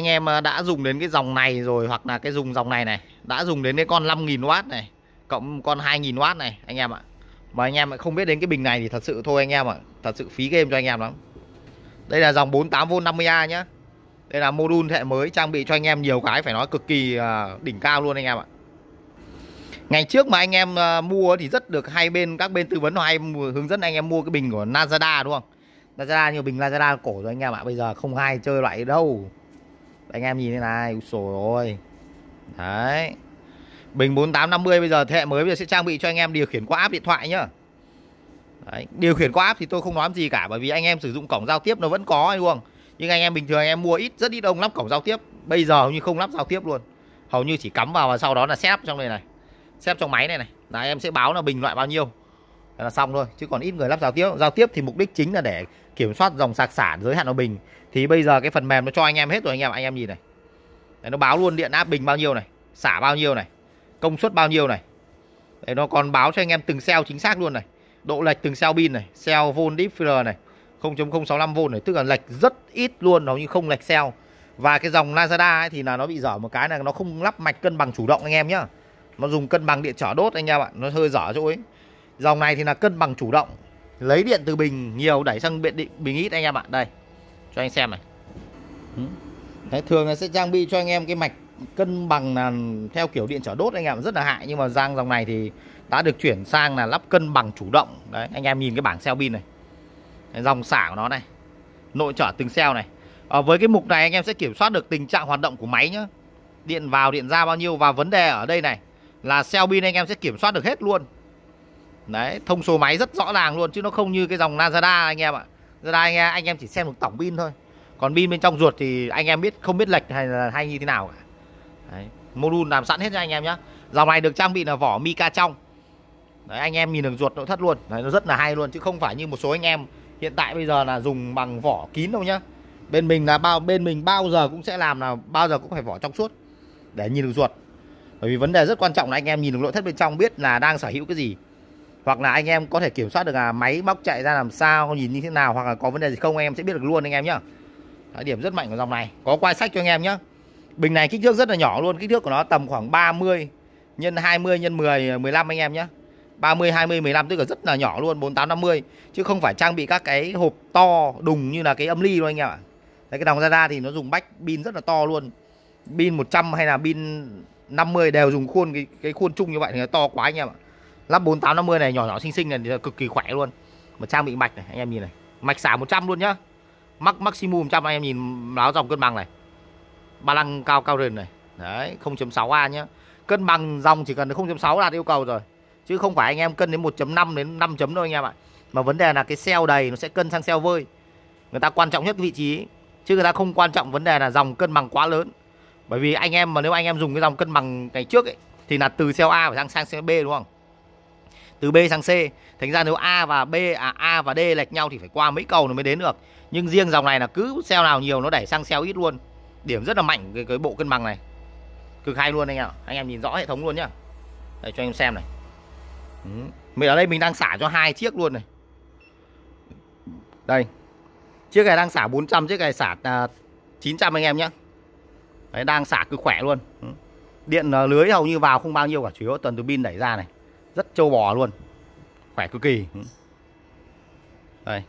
anh em ờ, đã dùng đến cái dòng này rồi hoặc là cái dùng dòng này này đã dùng đến cái con 5.000W này cộng con 2.000W này anh em ạ mà anh em không biết đến cái bình này thì thật sự thôi anh em ạ thật sự phí game cho anh em lắm đây là dòng 48V 50A nhá đây là module thế hệ mới trang bị cho anh em nhiều cái phải nói cực kỳ ờ, đỉnh cao luôn anh em ạ Ngày trước mà anh em ờ, mua thì rất được hai bên các bên tư vấn hay hướng dẫn anh em mua cái bình của Lazada đúng không? Lazada nhiều bình Lazada cổ rồi anh em ạ. Bây giờ không ai chơi loại đâu anh em nhìn thế này sổ rồi đấy bình 4850 bây giờ thế hệ mới bây giờ sẽ trang bị cho anh em điều khiển qua app điện thoại nhá đấy. điều khiển qua app thì tôi không nói gì cả bởi vì anh em sử dụng cổng giao tiếp nó vẫn có anh Uông nhưng anh em bình thường anh em mua ít rất ít ông lắp cổng giao tiếp bây giờ hầu như không lắp giao tiếp luôn hầu như chỉ cắm vào và sau đó là xếp trong này này xếp trong máy này này là em sẽ báo là bình loại bao nhiêu là xong thôi chứ còn ít người lắp giao tiếp giao tiếp thì mục đích chính là để kiểm soát dòng sạc sản giới hạn hòa bình thì bây giờ cái phần mềm nó cho anh em hết rồi anh em anh em nhìn này Đấy, nó báo luôn điện áp bình bao nhiêu này xả bao nhiêu này công suất bao nhiêu này Đấy, nó còn báo cho anh em từng cell chính xác luôn này độ lệch từng cell pin này cell volt differ này 0.065V này tức là lệch rất ít luôn nó như không lệch cell và cái dòng Lazada ấy thì là nó bị dở một cái là nó không lắp mạch cân bằng chủ động anh em nhá nó dùng cân bằng điện trở đốt anh em ạ nó hơi dở chỗ ấy Dòng này thì là cân bằng chủ động Lấy điện từ bình nhiều đẩy sang điện bình ít anh em ạ Đây cho anh xem này ừ. Đấy, Thường là sẽ trang bị cho anh em cái mạch cân bằng là theo kiểu điện trở đốt anh em rất là hại Nhưng mà giang dòng này thì đã được chuyển sang là lắp cân bằng chủ động Đấy anh em nhìn cái bảng xeo pin này Đấy, Dòng xả của nó này Nội trở từng xeo này à, Với cái mục này anh em sẽ kiểm soát được tình trạng hoạt động của máy nhá Điện vào điện ra bao nhiêu và vấn đề ở đây này Là xeo pin anh em sẽ kiểm soát được hết luôn Đấy, thông số máy rất rõ ràng luôn chứ nó không như cái dòng Lazada anh em ạ. Lazada anh em, anh em chỉ xem được tổng pin thôi. Còn pin bên trong ruột thì anh em biết không biết lệch hay là hay như thế nào cả. Đấy, module làm sẵn hết cho anh em nhá. Dòng này được trang bị là vỏ mica trong. Đấy, anh em nhìn được ruột nội thất luôn. Đấy, nó rất là hay luôn chứ không phải như một số anh em hiện tại bây giờ là dùng bằng vỏ kín đâu nhá. Bên mình là bao bên mình bao giờ cũng sẽ làm là bao giờ cũng phải vỏ trong suốt để nhìn được ruột. Bởi vì vấn đề rất quan trọng là anh em nhìn được nội thất bên trong biết là đang sở hữu cái gì hoặc là anh em có thể kiểm soát được là máy móc chạy ra làm sao nhìn như thế nào hoặc là có vấn đề gì không em sẽ biết được luôn anh em nhá Đấy, điểm rất mạnh của dòng này có quay sách cho anh em nhá bình này kích thước rất là nhỏ luôn kích thước của nó tầm khoảng 30 nhân 20 nhân 10 15 anh em nhá 30 20 15 tức là rất là nhỏ luôn 48 50 chứ không phải trang bị các cái hộp to đùng như là cái âm ly luôn anh em ạ Đấy, cái dòng ra thì nó dùng bách pin rất là to luôn pin 100 hay là pin 50 đều dùng khuôn cái cái khuôn chung như vậy thì nó to quá anh em ạ lắp 4850 này nhỏ nhỏ xinh xinh này thì cực kỳ khỏe luôn mà trang bị mạch này anh em nhìn này mạch xả 100 luôn nhá mắc maximum 100 anh em nhìn láo dòng cân bằng này ba lăng cao cao rền này đấy 0.6A nhá cân bằng dòng chỉ cần 0.6 là yêu cầu rồi chứ không phải anh em cân đến 1.5 đến 5 chấm đâu anh em ạ mà vấn đề là cái xeo đầy nó sẽ cân sang xeo vơi người ta quan trọng nhất cái vị trí ấy. chứ người ta không quan trọng vấn đề là dòng cân bằng quá lớn bởi vì anh em mà nếu anh em dùng cái dòng cân bằng ngày trước ấy thì là từ xeo A phải sang sang xeo B đúng không từ B sang C. Thành ra nếu A và B à A và D lệch nhau thì phải qua mấy cầu nó mới đến được. Nhưng riêng dòng này là cứ xeo nào nhiều nó đẩy sang xeo ít luôn. Điểm rất là mạnh cái, cái bộ cân bằng này. Cực hay luôn anh em. Anh em nhìn rõ hệ thống luôn nhá. Đây cho anh em xem này. Mình ở đây mình đang xả cho hai chiếc luôn này. Đây. Chiếc này đang xả 400, chiếc này xả à, 900 anh em nhé Đấy đang xả cực khỏe luôn. Điện à, lưới hầu như vào không bao nhiêu cả, chủ yếu tuần từ pin đẩy ra này rất trâu bò luôn khỏe cực kỳ đây